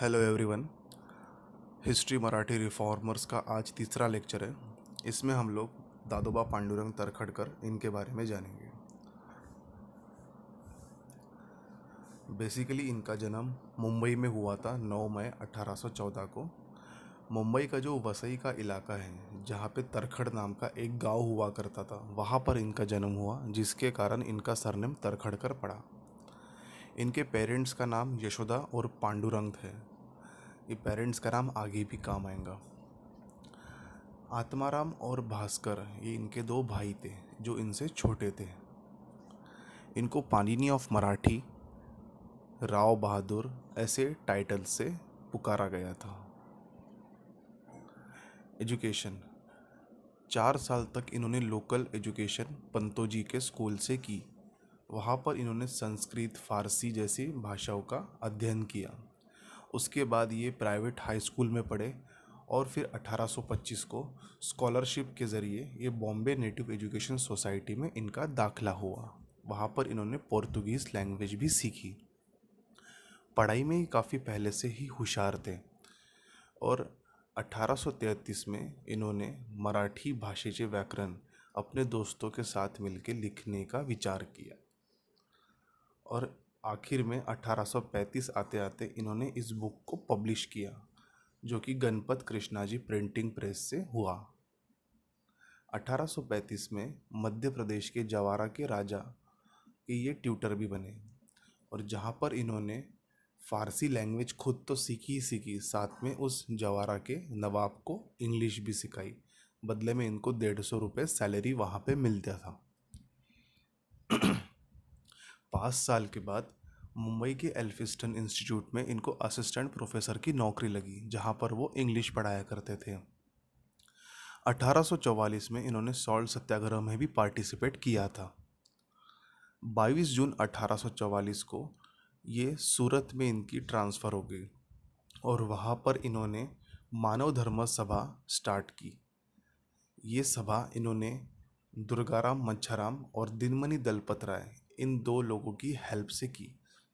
hello everyone history Marathi reformers का आज तीसरा लेक्चर है इसमें हम लोग दादोबा पांडुरंग तरखड़कर इनके बारे में जानेंगे बेसिकली इनका जन्म मुंबई में हुआ था 9 मई 1814 को मुंबई का जो वसई का इलाका है जहाँ पे तरखड़ नाम का एक गांव हुआ करता था वहाँ पर इनका जन्म हुआ जिसके कारण इनका सरनेम तरखड़कर पड़ा इनके पेरेंट्स का नाम यशोदा और पांडुरंग थे ये पेरेंट्स का नाम आगे भी काम आएगा आत्माराम और भास्कर ये इनके दो भाई थे जो इनसे छोटे थे इनको पानिनी ऑफ मराठी राव बहादुर ऐसे टाइटल से पुकारा गया था एजुकेशन चार साल तक इन्होंने लोकल एजुकेशन पंतोजी के स्कूल से की वहाँ पर इन्होंने संस्कृत फ़ारसी जैसी भाषाओं का अध्ययन किया उसके बाद ये प्राइवेट हाई स्कूल में पढ़े और फिर 1825 को स्कॉलरशिप के ज़रिए ये बॉम्बे नेटिव एजुकेशन सोसाइटी में इनका दाखला हुआ वहाँ पर इन्होंने पोर्तुगीज़ लैंग्वेज भी सीखी पढ़ाई में काफ़ी पहले से ही होशियार थे और 1833 में इन्होंने मराठी भाषेचे व्याकरण अपने दोस्तों के साथ मिलकर लिखने का विचार किया और आखिर में 1835 आते आते इन्होंने इस बुक को पब्लिश किया जो कि गणपत कृष्णा जी प्रिंटिंग प्रेस से हुआ 1835 में मध्य प्रदेश के जवारा के राजा के ये ट्यूटर भी बने और जहाँ पर इन्होंने फारसी लैंग्वेज खुद तो सीखी ही सीखी साथ में उस जवारा के नवाब को इंग्लिश भी सिखाई बदले में इनको डेढ़ सौ रुपये सैलरी वहाँ पे मिलता था पाँच साल के बाद मुंबई के एल्फिस्टन इंस्टीट्यूट में इनको असिस्टेंट प्रोफेसर की नौकरी लगी जहाँ पर वो इंग्लिश पढ़ाया करते थे 1844 में इन्होंने सॉल्ट सत्याग्रह में भी पार्टिसिपेट किया था 22 जून 1844 को ये सूरत में इनकी ट्रांसफ़र हो गई और वहाँ पर इन्होंने मानव धर्म सभा स्टार्ट की ये सभा इन्होंने दुर्गाराम मच्छाराम और दिनमणि दलपत राय इन दो लोगों की हेल्प से की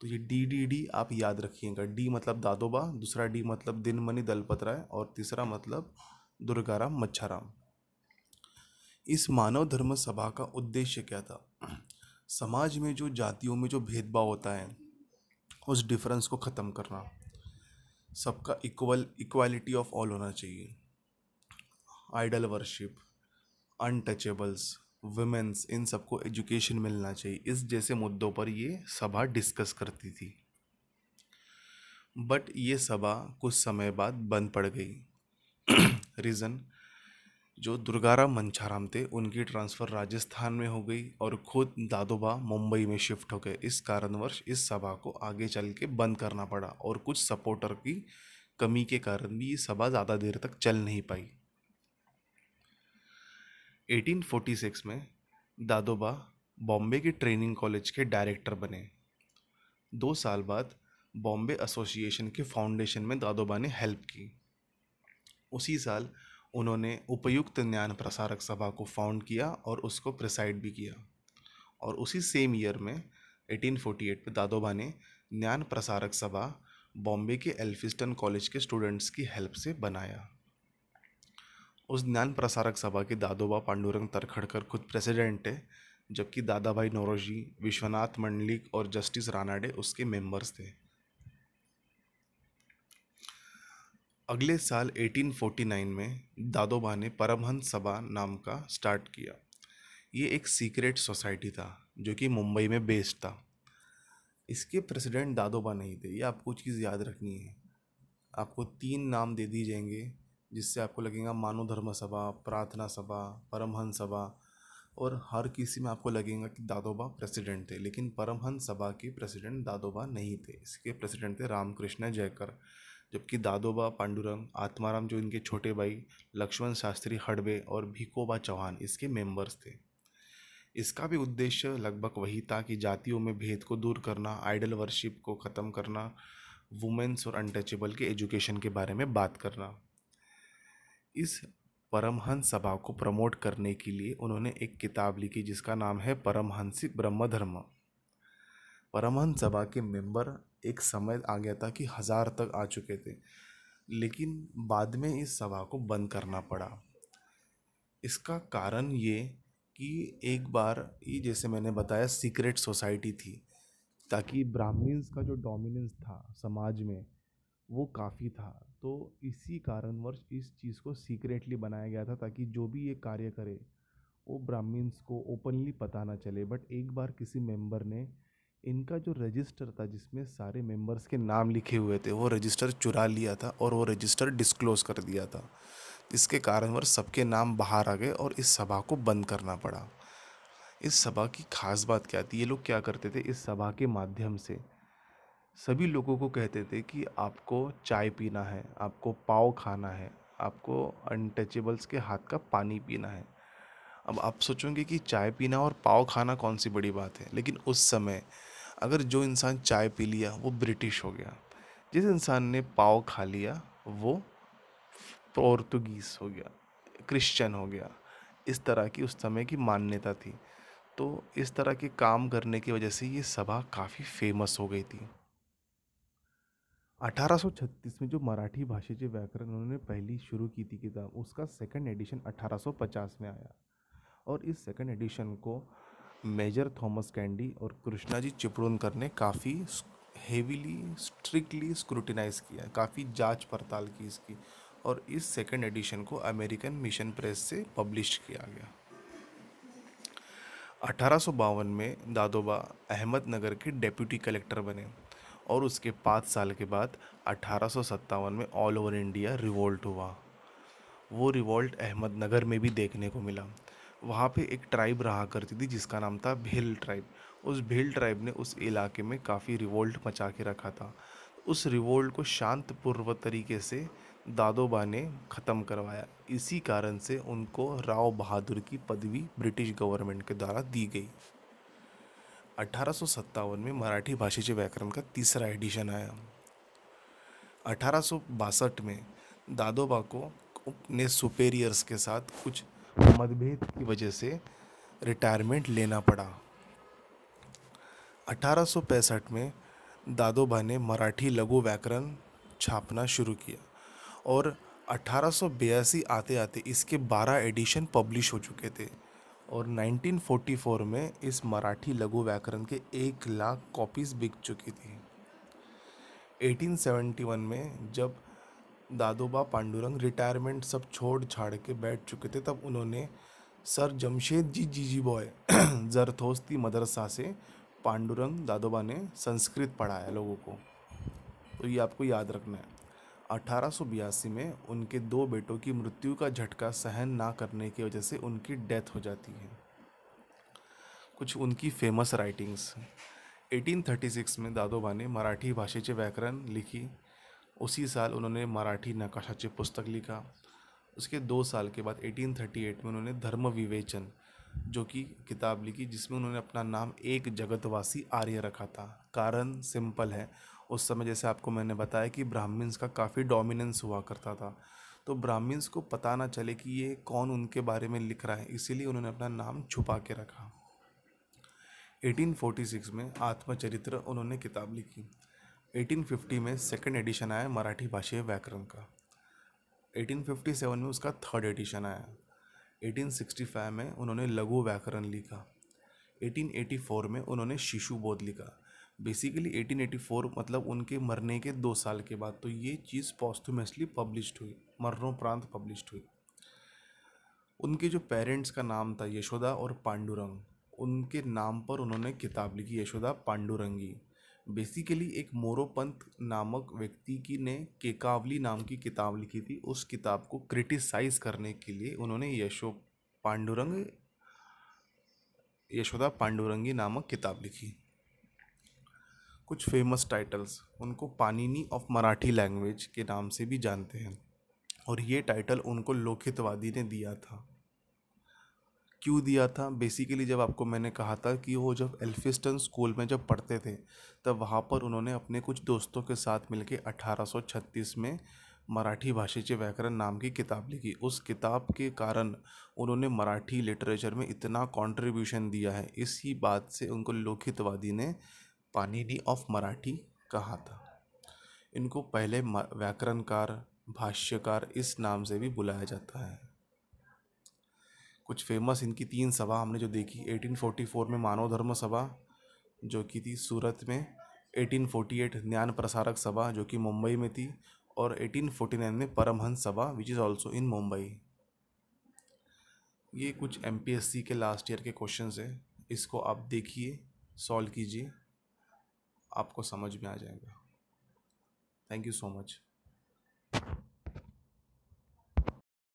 तो ये डी डी डी आप याद रखिएगा डी मतलब दादोबा दूसरा डी मतलब दिनमणि दलपत राय और तीसरा मतलब दुर्गाराम मच्छाराम इस मानव धर्म सभा का उद्देश्य क्या था समाज में जो जातियों में जो भेदभाव होता है उस डिफरेंस को ख़त्म करना सबका इक्वल इक्वालिटी ऑफ ऑल होना चाहिए आइडल वर्शिप अनटचेबल्स वुमेंस इन सबको एजुकेशन मिलना चाहिए इस जैसे मुद्दों पर ये सभा डिस्कस करती थी बट ये सभा कुछ समय बाद बंद पड़ गई रीज़न जो दुर्गाराम मंचाराम थे उनकी ट्रांसफ़र राजस्थान में हो गई और खुद दादोबा मुंबई में शिफ्ट हो गए इस कारणवश इस सभा को आगे चल के बंद करना पड़ा और कुछ सपोर्टर की कमी के कारण भी ये सभा ज़्यादा देर तक चल नहीं पाई 1846 में दादोबा बॉम्बे के ट्रेनिंग कॉलेज के डायरेक्टर बने दो साल बाद बॉम्बे एसोसिएशन के फाउंडेशन में दादोबा ने हेल्प की उसी साल उन्होंने उपयुक्त ज्ञान प्रसारक सभा को फाउंड किया और उसको प्रिसाइड भी किया और उसी सेम ईयर में 1848 में दादोबा ने ज्ञान प्रसारक सभा बॉम्बे के एल्फिस्टन कॉलेज के स्टूडेंट्स की हेल्प से बनाया उस ज्ञान प्रसारक सभा के दादोबा पांडुरंग तरखड़कर खुद प्रेसिडेंट है जबकि दादा भाई नौरोजी विश्वनाथ मंडलिक और जस्टिस रानाडे उसके मेंबर्स थे अगले साल 1849 में दादोबा ने परमहंस सभा नाम का स्टार्ट किया ये एक सीक्रेट सोसाइटी था जो कि मुंबई में बेस्ड था इसके प्रेसिडेंट दादोबा नहीं थे ये आपको चीज़ याद रखनी है आपको तीन नाम दे दिए जाएंगे जिससे आपको लगेगा मानव धर्म सभा प्रार्थना सभा परमहंस सभा और हर किसी में आपको लगेगा कि दादोबा प्रेसिडेंट थे लेकिन परमहंस सभा के प्रेसिडेंट दादोबा नहीं थे इसके प्रेसिडेंट थे रामकृष्ण जयकर जबकि दादोबा पांडुरंग आत्माराम जो इनके छोटे भाई लक्ष्मण शास्त्री हड़बे और भिकोबा चौहान इसके मेंबर्स थे इसका भी उद्देश्य लगभग वही था कि जातियों में भेद को दूर करना आइडल वर्शिप को ख़त्म करना वुमेंस और अनटचेबल के एजुकेशन के बारे में बात करना इस परमहंस सभा को प्रमोट करने के लिए उन्होंने एक किताब लिखी जिसका नाम है परमहंसी ब्रह्म धर्म परमहंस सभा के मेंबर एक समय आ गया था कि हज़ार तक आ चुके थे लेकिन बाद में इस सभा को बंद करना पड़ा इसका कारण ये कि एक बार ये जैसे मैंने बताया सीक्रेट सोसाइटी थी ताकि ब्राह्मीस का जो डोमिनेंस था समाज में वो काफ़ी था तो इसी कारणवश इस चीज़ को सीक्रेटली बनाया गया था ताकि जो भी ये कार्य करे वो ब्राह्मीन्स को ओपनली पता ना चले बट एक बार किसी मेंबर ने इनका जो रजिस्टर था जिसमें सारे मेंबर्स के नाम लिखे हुए थे वो रजिस्टर चुरा लिया था और वो रजिस्टर डिस्क्लोज कर दिया था इसके कारणवश सबके नाम बाहर आ गए और इस सभा को बंद करना पड़ा इस सभा की खास बात क्या थी ये लोग क्या करते थे इस सभा के माध्यम से सभी लोगों को कहते थे कि आपको चाय पीना है आपको पाव खाना है आपको अनटचेबल्स के हाथ का पानी पीना है अब आप सोचोगे कि चाय पीना और पाव खाना कौन सी बड़ी बात है लेकिन उस समय अगर जो इंसान चाय पी लिया वो ब्रिटिश हो गया जिस इंसान ने पाव खा लिया वो पोर्तुगीज़ हो गया क्रिश्चियन हो गया इस तरह की उस समय की मान्यता थी तो इस तरह के काम करने की वजह से ये सभा काफ़ी फेमस हो गई थी 1836 में जो मराठी के व्याकरण उन्होंने पहली शुरू की थी किताब उसका सेकंड एडिशन 1850 में आया और इस सेकंड एडिशन को मेजर थॉमस कैंडी और कृष्णा जी चिपड़ूनकर ने काफ़ी हेवीली स्ट्रिक्टली स्क्रूटिनाइज किया काफ़ी जांच पड़ताल की इसकी और इस सेकंड एडिशन को अमेरिकन मिशन प्रेस से पब्लिश किया गया अठारह में दादोबा अहमदनगर के डेप्यूटी कलेक्टर बने और उसके पाँच साल के बाद अठारह में ऑल ओवर इंडिया रिवोल्ट हुआ वो रिवोल्ट अहमदनगर में भी देखने को मिला वहाँ पे एक ट्राइब रहा करती थी जिसका नाम था भील ट्राइब उस भील ट्राइब ने उस इलाके में काफ़ी रिवोल्ट मचा के रखा था उस रिवोल्ट को शांत पूर्व तरीके से दादोबा ने ख़त्म करवाया इसी कारण से उनको राव बहादुर की पदवी ब्रिटिश गवर्नमेंट के द्वारा दी गई अठारह में मराठी भाषेचे व्याकरण का तीसरा एडिशन आया अठारह में दादोबा को अपने सुपेरियर्स के साथ कुछ मतभेद की वजह से रिटायरमेंट लेना पड़ा अठारह में दादोबा ने मराठी लघु व्याकरण छापना शुरू किया और अठारह आते आते इसके 12 एडिशन पब्लिश हो चुके थे और 1944 में इस मराठी लघु व्याकरण के एक लाख कॉपीज़ बिक चुकी थी 1871 में जब दादोबा पांडुरंग रिटायरमेंट सब छोड़ छाड़ के बैठ चुके थे तब उन्होंने sir Jamsetjee Jejeebhoy Zarthosti Madrasa से पांडुरंग दादोबा ने संस्कृत पढ़ाया लोगों को तो ये आपको याद रखना है अठारह में उनके दो बेटों की मृत्यु का झटका सहन ना करने की वजह से उनकी डेथ हो जाती है कुछ उनकी फेमस राइटिंग्स 1836 में दादोबा ने मराठी भाषेचे व्याकरण लिखी उसी साल उन्होंने मराठी नकाशाचे पुस्तक लिखा उसके दो साल के बाद 1838 में उन्होंने धर्म विवेचन जो कि किताब लिखी जिसमें उन्होंने अपना नाम एक जगतवासी आर्य रखा था कारण सिंपल है उस समय जैसे आपको मैंने बताया कि ब्राह्मीस का काफ़ी डोमिनेंस हुआ करता था तो ब्राह्मीण्स को पता ना चले कि ये कौन उनके बारे में लिख रहा है इसीलिए उन्होंने अपना नाम छुपा के रखा 1846 में आत्मचरित्र उन्होंने किताब लिखी 1850 में सेकंड एडिशन आया मराठी भाषी व्याकरण का 1857 में उसका थर्ड एडिशन आया 1865 में उन्होंने लघु व्याकरण लिखा 1884 में उन्होंने शिशु बोध लिखा बेसिकली 1884 मतलब उनके मरने के दो साल के बाद तो ये चीज़ पॉस्थुमसली पब्लिश्ड हुई मरणोपरांत पब्लिश्ड हुई उनके जो पेरेंट्स का नाम था यशोदा और पांडुरंग उनके नाम पर उन्होंने किताब लिखी यशोदा पांडुरंगी बेसिकली एक मोरोपंत नामक व्यक्ति की ने केकावली नाम की किताब लिखी थी उस किताब को क्रिटिसाइज करने के लिए उन्होंने यशो पांडुरंग यशोदा पांडुरंगी नामक किताब लिखी कुछ फेमस टाइटल्स उनको पानीनी ऑफ मराठी लैंग्वेज के नाम से भी जानते हैं और ये टाइटल उनको लोकहितवादी ने दिया था क्यों दिया था बेसिकली जब आपको मैंने कहा था कि वो जब एल्फिस्टन स्कूल में जब पढ़ते थे तब वहाँ पर उन्होंने अपने कुछ दोस्तों के साथ मिलकर 1836 में मराठी के व्याकरण नाम की किताब लिखी उस किताब के कारण उन्होंने मराठी लिटरेचर में इतना कंट्रीब्यूशन दिया है इसी बात से उनको लोकहितवादी ने पाणिनि ऑफ मराठी कहा था इनको पहले व्याकरणकार भाष्यकार इस नाम से भी बुलाया जाता है कुछ फेमस इनकी तीन सभा हमने जो देखी 1844 में मानव धर्म सभा जो कि थी सूरत में 1848 ज्ञान प्रसारक सभा जो कि मुंबई में थी और 1849 में Paramhansa Sabha which is also in Mumbai ये कुछ एम के लास्ट ईयर के क्वेश्चन हैं इसको आप देखिए सॉल्व कीजिए आपको समझ में आ जाएगा थैंक यू सो मच